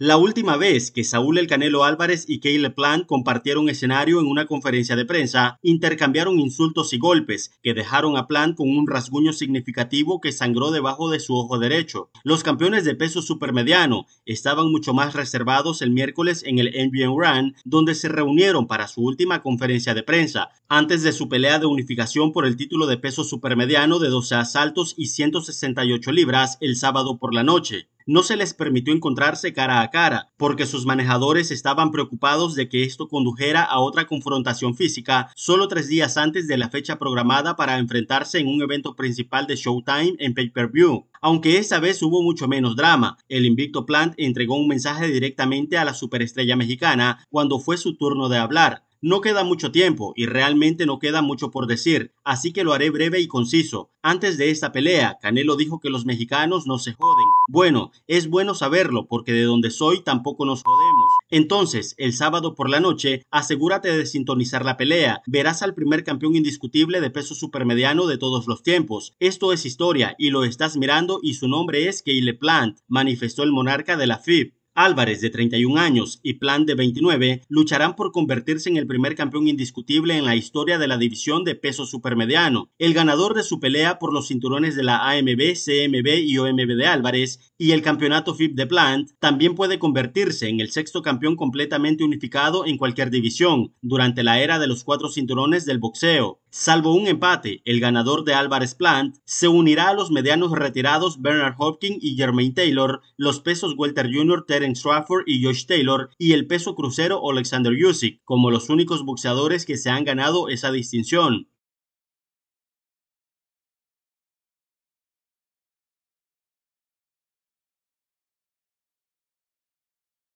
La última vez que Saúl El Canelo Álvarez y Caleb Plant compartieron escenario en una conferencia de prensa, intercambiaron insultos y golpes que dejaron a Plant con un rasguño significativo que sangró debajo de su ojo derecho. Los campeones de peso supermediano estaban mucho más reservados el miércoles en el NBN Run, donde se reunieron para su última conferencia de prensa, antes de su pelea de unificación por el título de peso supermediano de 12 asaltos y 168 libras el sábado por la noche no se les permitió encontrarse cara a cara, porque sus manejadores estaban preocupados de que esto condujera a otra confrontación física solo tres días antes de la fecha programada para enfrentarse en un evento principal de Showtime en pay-per-view. Aunque esta vez hubo mucho menos drama, el invicto Plant entregó un mensaje directamente a la superestrella mexicana cuando fue su turno de hablar. No queda mucho tiempo y realmente no queda mucho por decir, así que lo haré breve y conciso. Antes de esta pelea, Canelo dijo que los mexicanos no se joden bueno, es bueno saberlo porque de donde soy tampoco nos jodemos. Entonces, el sábado por la noche, asegúrate de sintonizar la pelea. Verás al primer campeón indiscutible de peso supermediano de todos los tiempos. Esto es historia y lo estás mirando y su nombre es Le Plant, manifestó el monarca de la FIB. Álvarez, de 31 años, y Plant, de 29, lucharán por convertirse en el primer campeón indiscutible en la historia de la división de peso supermediano. El ganador de su pelea por los cinturones de la AMB, CMB y OMB de Álvarez y el campeonato FIB de Plant también puede convertirse en el sexto campeón completamente unificado en cualquier división durante la era de los cuatro cinturones del boxeo. Salvo un empate, el ganador de Álvarez Plant se unirá a los medianos retirados Bernard Hopkins y Jermaine Taylor, los pesos Welter Jr. Terence Strafford y Josh Taylor y el peso crucero Alexander Usyk como los únicos boxeadores que se han ganado esa distinción.